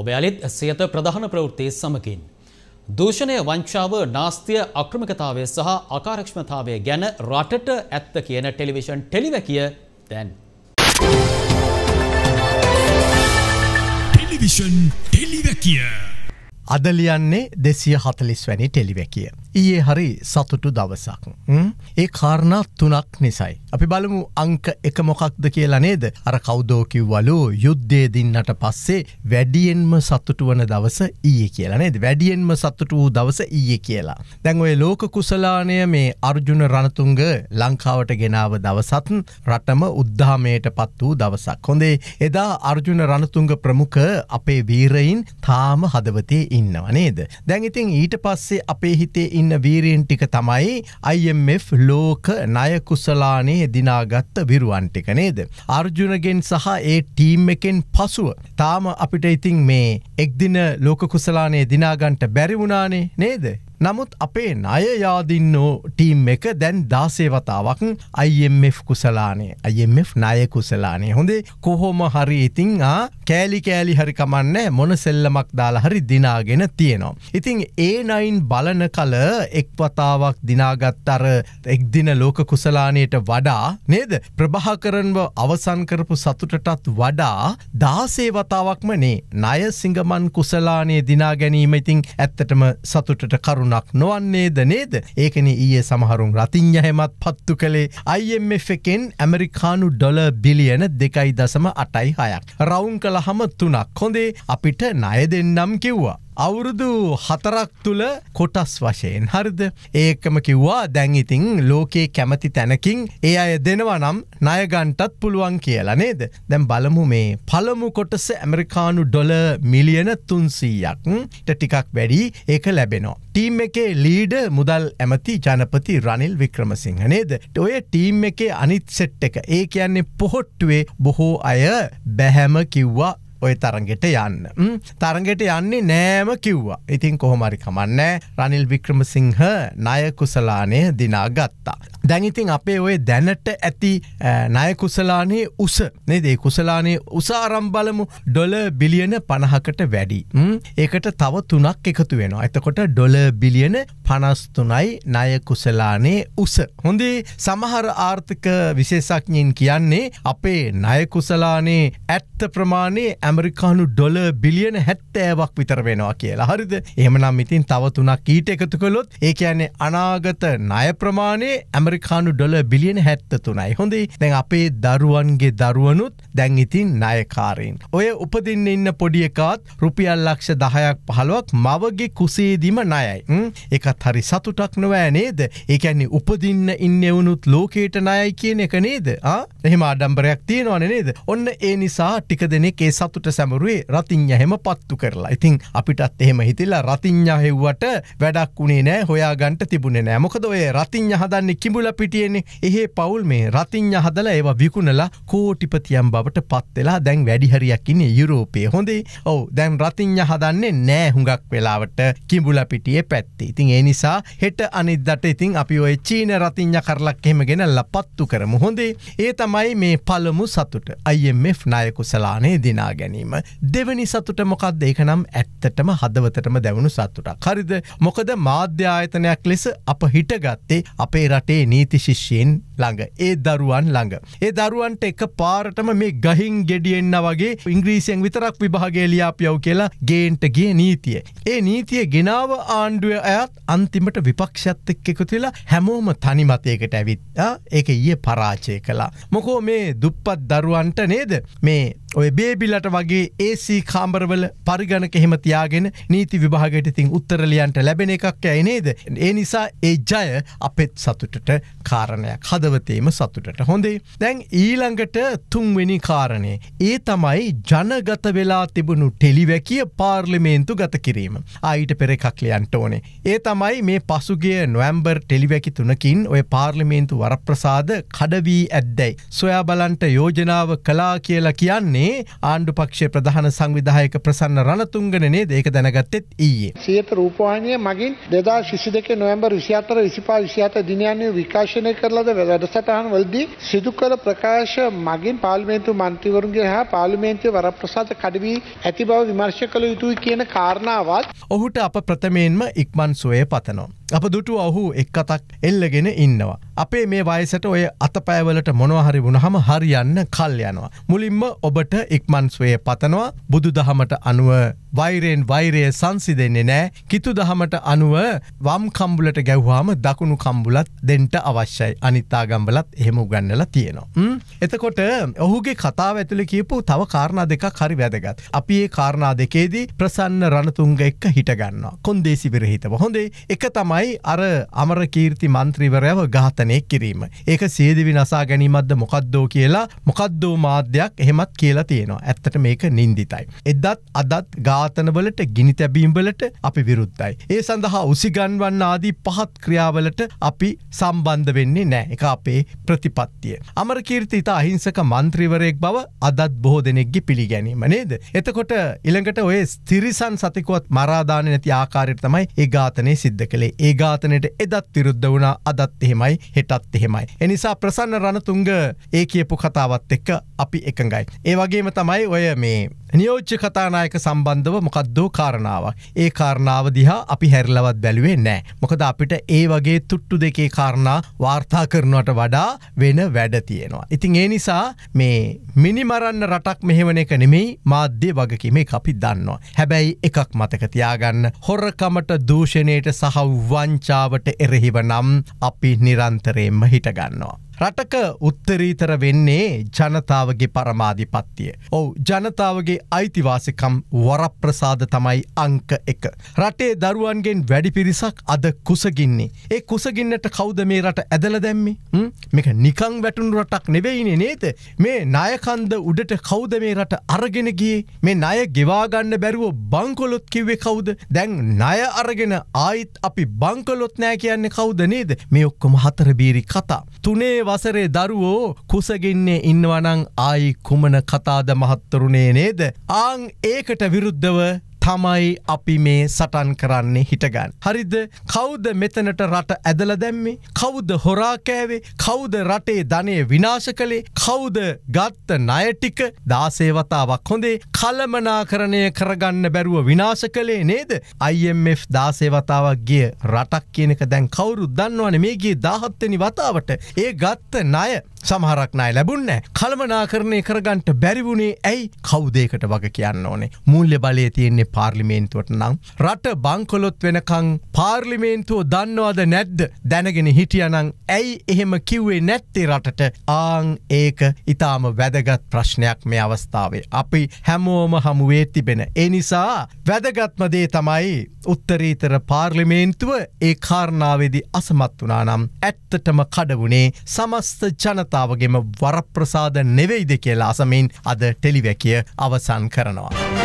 ඔබයාලිත් සියත ප්‍රධාන ප්‍රවෘත්තිය සමකින්. දූෂණය වංචාව නාස්තිය අක්‍රමිකතාවය සහ අකාරක්ෂමතාවය ගැන රටට ඇත්ත කියන ටෙලිවිෂන් ටෙලිවැකිය දැන්. ටෙලිවිෂන් ටෙලිවැකිය. අදලියන්නේ දෙසිය හතලිස් වැනි ටෙලිවැකිය. ඊයේ හරි සතුටු දවසක්. ඒ කාරණා තුනක් නිසයි. අපි බලමු අංක එක මොකක්ද කියලා නේද අර කෞදෝකිව්වලු යුද්ධේ දින්නට පස්සේ වැඩියෙන්ම සතුටු වන දවස ඊයේ කියලා නේද වැඩියෙන්ම සතුටු වූ දවස ඊයේ කියලා. දැන් ඔය ලෝක කුසලානය මේ අර්ජුන රණතුංග ලංකාවට ගෙනාව දවසත් රටම උද්ධාමයට පත් වූ දවසක්. හොඳේ එදා අර්ජුන රණතුංග ප්‍රමුඛ අපේ වීරයින් තාම හදවතේ ඉන්නව නේද. දැන් ඉතින් ඊට පස්සේ අපේ හිතේ ඉන්න ඉන්න වීරීන් ටික තමයි IMF ලෝක නයකුසලානයේ දිනාගත්ත විරුවන් ටික නේද. අර්ජුනගෙන් සහ ඒ ටීම් එකෙන් පසුව. තාම අපිට ඉතින් මේ එක්දින ලෝකකුසලානයේ දිනාගන්ට බැරිවුණානේ නේද. නමුත් අපේ නය යාදින්නෝ ටීම් එක දැන් දාසේවතාවක් අයිF කුසලානේ අයිF නය කුසලානේ හොඳේ කොහොම හරි ඉතිං කෑලි කෑලි හරිකමන්න මොන සෙල්ලමක් දාලා හරි දිනාගෙන තියෙනවා. ඉතිං ඒනයින් බලන කල එක්වතාවක් දිනාගත්තර එක්දින ලෝක කුසලානයට වඩා නේද ප්‍රභාකරන්ව අවසන්කරපු සතුටටත් වඩා දාසේවතාවක්ම නේ නය සිංගමන් කුසලානය දිනා ගැනීම ඉතිං ඇත්තටම සතුටට කරුණ කරුණක් නොවන්නේද නේද ඒකන ඊයේ සමහරුන් රතිං්ඥ හෙමත් පත්තු කළේ IMF එකෙන් ඇමරිකානු ඩොල බිලියන දෙකයි දසම අටයි හයක්. රවුන් කළ හම තුනක් හොඳේ අපිට නය දෙන්නම් කිව්වා. අවුරුදු හතරක් තුළ කොටස් වශයෙන් හරිද ඒකම කිව්වා දැන්ඉතිං ලෝකයේ කැමති තැනකින් ඒ අය දෙනවා නම් නයගන්ටත් පුළුවන් කියලා නේද දැම් බලමු මේ පළමු කොටස ඇමරිකානු ඩොල මිලියන තුන්සීයක් ටිකක් වැඩි ඒක ලැබෙනවා. ටීම් එකේ ලීඩ මුදල් ඇමති ජනපති රනිල් වික්‍රමසිංහ නේද ඔය ටීම් එකේ අනිත් සෙට් එක ඒ කියන්නේ පොහොට්ටුවේ බොහෝ අය බැහැම කිව්වා ඔය තරගෙට යන්න. තරගෙට යන්නේ නෑම කිව්වා. ඉතින් කොහොමරි කමන්නෑ රනිල් වික්‍රමසිංහ නයකුසලානය දිනා ගත්තා. දැනිතින් අපේ ඔය දැනට ඇති නයකුසලානේ උස නෙදේ කුසලානේ උසාරම් බලමු ඩොල බිලියන පණහකට වැඩි. ඒකට තව තුනක් එකතු වෙනවා. එතකොට ඩොල බිලියන පනස්තුනයි නයකුසලානේ උස. හොඳේ සමහර ආර්ථික විශේෂක්ඥින් කියන්නේ අපේ නයකුසලානේ ඇත්ත ප්‍රමාණය ඇම ඇමරිකානු ඩොල බිලියන හැත්තෑවක් විතර වෙනවා කියලා හරිද එහමනම් ඉතින් තවතුනක් ඊට එකතු කළොත් ඒ කියන්නේ අනාගත නය ප්‍රමාණය ඇමරිකානු ඩොල බිලියන හැත්ත තුනයි හොඳේ දැන් අපේ දරුවන්ගේ දරුවනුත් දැන් ඉතින් නයකාරයෙන් ඔය උපදින්න ඉන්න පොඩියකාත් රුපියල් ලක්ෂ දහයක් පහළුවක් මවගේ කුසේදීම නයයි එකත් හරි සතුටක් නොවෑ නේද ඒකැන්නේ උපදින්න ඉන්න එවුනුත් ලෝකයට නයයි කියන එක නේද එහෙම අඩම්බරයක් තියෙනවන නේද ඔන්න ඒ නිසා ටික දෙනෙ ඒ සතුට සූත්‍ර සැමරුවේ රතිං්ඥහෙම පත්තු කරලා ඉතිං අපිටත් එහෙම හිතිල්ලා රතිං්ඥහෙව්වට වැඩක් වුණේ නෑ හොයාගන්ට තිබුණ නෑ මොකද ඔය රතිං්ඥ හදන්නේ කිඹුල පිටියෙන්නේ එහෙ පවුල් මේ රතිං්ඥ හදල ඒව විකුණලා කෝටිපතියම් බවට පත්වෙලා දැන් වැඩිහරියක්කින්නේ යුරෝපය හොඳේ ඔව දැන් රතිං්ඥ හදන්නේ නෑ හුඟක් වෙලාවට කිඹුල පිටිය පැත්තේ ඉතින් ඒ නිසා හෙට අනිදට ඉතින් අපි ඔය චීන රතිං්ඥ කරලක් එහෙම ගෙනල්ල පත්තු කරම හොඳේ ඒ තමයි මේ පළමු සතුට අයිMF නායකුසලානේ දිනාග ගැනීම දෙවැනි සතුට මොකක්ද ඒක නම් ඇත්තටම හදවතටම දැවුණු සත්තුටක් හරිද මොකද මාධ්‍යායතනයක් ලෙස අප හිටගත්තේ අපේ රටේ නීති ශිෂ්‍යයෙන් ළඟ ඒ දරුවන් ළඟ. ඒ දරුවන්ට එක පාරටම මේ ගහින් ගෙඩියෙන්න්න වගේ ඉංග්‍රීසියෙන් විතරක් විභාගේ ලියාපියව් කියලා ගේන්ට ගේ නීතිය. ඒ නීතිය ගෙනාව ආණ්ඩුව ඇත් අන්තිමට විපක්ෂත් එක් එකතු වෙලා හැමෝම තනිමතයකට ඇවිත්තා ඒක ඊය පරාචය කලා. මොකෝ මේ දුප්පත් දරුවන්ට නේද මේ ඔය බේබිලට වගේ ඒසී කාම්බරවල පරිගණක හෙමතියාගෙන නීති විභාගයට ඉතින් උත්තරලියන්ට ලැබෙන එකක් ඇයි නේද. ඒ නිසා ඒ ජය අපෙත් සතුටට කාරණයක් හදවතේම සතුටට හොඳේ. දැන් ඊළඟට තුන්වෙනි කාරණය. ඒ තමයි ජනගත වෙලා තිබුණු ටෙලිවැකිය පාර්ලිමේන්තු ගත කිරීම. අයිට පෙර එකක්ලියන්ට ඕනේ. ඒ තමයි මේ පසුගේ නොවම්බර් ටෙලිවැකි තුනකින් ඔය පාර්ලිමේන්තු වරප්‍රසාද කඩවී ඇද්දැයි. සොයා බලන්ට යෝජනාව කලා කියලා කියන්නේ මේ ආණ්ඩු පක්ෂ ප්‍රධාන සංවිධායක ප්‍රසන්න රණතුංගනේ දේක දැනගත්තෙත් ඊයේ. සියත රූපවාහිනිය මගින් දෙදා ශිසි දෙක නොවැම්බර් විසිහතර විසිපා විසිහත දිනයන්නේ විකාශනය කරලද වැඩසටහන් වලදී සිදු කළ ප්‍රකාශ මගින් පාර්ලිමේන්තු මන්ත්‍රීවරුන්ගේ හා පාර්ලිමේන්තුවේ වරප්‍රසාද කඩවී ඇති බව විමර්ශ කළ යුතුයි කියන කාරණාවත් ඔහුට අප ප්‍රථමයෙන්ම ඉක්මන් සුවය පතනවා. අප දුටු ඔහු එක් අතක් එල්ලගෙන ඉන්නවා. අපේ මේ වයසට ඔය අතපෑවලට මොනවහරි වුණහම හරියන්න කල් යනවා. මුලින්ම ඔබට ඉක්මන්ස්වේ පතනවා බුදු දහමට අනුව වෛරයෙන් වෛරය සංසි දෙන්නේ නෑ කිතු දහමට අනුව වම්කම්බුලට ගැව්වාම දකුණු කම්බුලත් දෙන්ට අවශ්‍යයි අනිත්තාගම්බලත් එහෙම උගන්නලා තියෙනවා. එතකොට ඔහුගේ කතාව ඇතුළ කියපු තව කාරණා දෙක හරි වැදගත්. අපි ඒ කාරණා දෙකේදී ප්‍රසන්න රණතුන්ග එක්ක හිටගන්නවා කොන්දේසි විරහිතව හොඳේ එක තමයි අර අමරකීර්ති මන්ත්‍රීවරයව ගාත ඝාතනය කිරීම. ඒක සියදිවි නසා ගැනීමක්ද මොකක්දෝ කියලා මොකක්දෝ මාධ්‍යයක් එහෙමත් කියලා තියෙනවා ඇත්තට මේක නින්දිතයි. එදත් අදත් ඝාතනවලට ගිනි තැබීම්වලට අපි විරුද්ධයි. ඒ සඳහා උසිගන්වන්න ආදී පහත් ක්‍රියාවලට අපි සම්බන්ධ වෙන්නේ නෑ එක අපේ ප්‍රතිපත්තිය. අමරකීර්ති ඉතා අහිංසක මන්ත්‍රීවරයෙක් බව අදත් බොහෝ දෙනෙක්ගේ පිළිගැනීම නේද. එතකොට ඉළඟට ඔය ස්තිරිසන් සතිකුවත් මරාධාන නැති ආකාරයට තමයි ඒ ඝාතනය සිද්ධ කළේ ඒ ඝාතනයට එදත් විරුද්ධ වුණ අදත් එහෙමයි හෙටත් එහෙමයි. එනිසා ප්‍රසන්න රණතුංග ඒ කියපු කතාවත් එක්ක අපි එකඟයි. ඒ වගේම තමයි ඔය මේ නියෝච්ච කතානායක සම්බන්ධව මොකක්දෝ කාරණාවක්. ඒ කාරණාව දිහා අපි හැරලවත් බැලුවේ නෑ. මොකද අපිට ඒ වගේ තුට්ටු දෙකේ කාරණා වාර්තා කරනවට වඩා වෙන වැඩ තියෙනවා. ඉතින් ඒ නිසා මේ මිනිමරන්න රටක් මෙහෙවන එක නෙමෙයි මාධ්‍ය වගකීම අපි දන්නවා. හැබැයි එකක් මතක තියාගන්න හොරකමට දූෂණයට සහ වංචාවට එරෙහිව නම් අපි නිරන්ත සෙන්ටරේම්ම හිටගන්නවා. රටක උත්තරීතර වෙන්නේ ජනතාවගේ පරමාධිපත්තිය. ඔවු ජනතාවගේ අයිතිවාසිකම් වරප්‍රසාද තමයි අංක එක. රටේ දරුවන්ගෙන් වැඩි පිරිසක් අද කුසගින්නේ. ඒ කුසගින්නට කෞද මේ රට ඇදල දැම්මි මේක නිකං වැටුණු රටක් නෙවෙයිනේ නේත. මේ නයකන්ද උඩට කෞද මේ රට අරගෙනගේ මේ නය ගෙවාගන්න බැරුව බංකොලොත් කිව්වේ කවුද දැන් නය අරගෙන ආයිත් අපි බංකොලොත් නෑ කියන්නේ කවුද නේද මේ ඔක්කොම හතර බීරි කතා. තුනේ වසරේ දරුවෝ කුසගින්නේ ඉන්නවනං ආයි කුමන කතාද මහත්තරුණේ නේද. ආං ඒකට විරුද්ධව තමයි අපි මේ සටන් කරන්නේ හිටගන්න. හරිද කෞද මෙතනට රට ඇදල දැම්මේ කෞද හොරාකෑවේ කෞද රටේ ධනය විනාශ කළේ කෞද ගත්ත නයටික දාසේවතාවක් හොඳේ කළමනා කරණය කරගන්න බැරුව විනාශ කළේ නේද IMF දාසේවතාවක්ගේ රටක් කියනක දැන් කවුරු දන්නවන මේගේ දාහත්තනි වතාවට ඒ ගත්ත ණය සමහරක් නයි ලැබුන්නෑ කළමනාකරණය කරගන්ට බැරිවුණේ ඇයි කෞදේකට වග කියන්න ඕනේ මුල්්‍ය බලය තියෙන්නේ පාර්ලිමේන්තුවට නම් රට බංකොලොත් වෙනකං පාර්ලිමේන්තුව දන්නවාද නැද්ද දැනගෙන හිටියනං ඇයි එහෙම කිව්වේ නැත්තේ රටට ආං ඒක ඉතාම වැදගත් ප්‍රශ්නයක් මේ අවස්ථාවේ අපි හැමෝම හමුවේ තිබෙන එනිසා වැදගත්මදේ තමයි උත්තරීතර පාර්ලිමේන්තුව ඒ කාරණාවේදි අසමත් වනා නම් ඇත්තටම කඩවුණේ සමස්ත ජනත අවස්ථාවගේම වරප්‍රසාද නෙවෙයිද කියලා අසමින් අද ටෙලිවැකිය අවසන් කරනවා.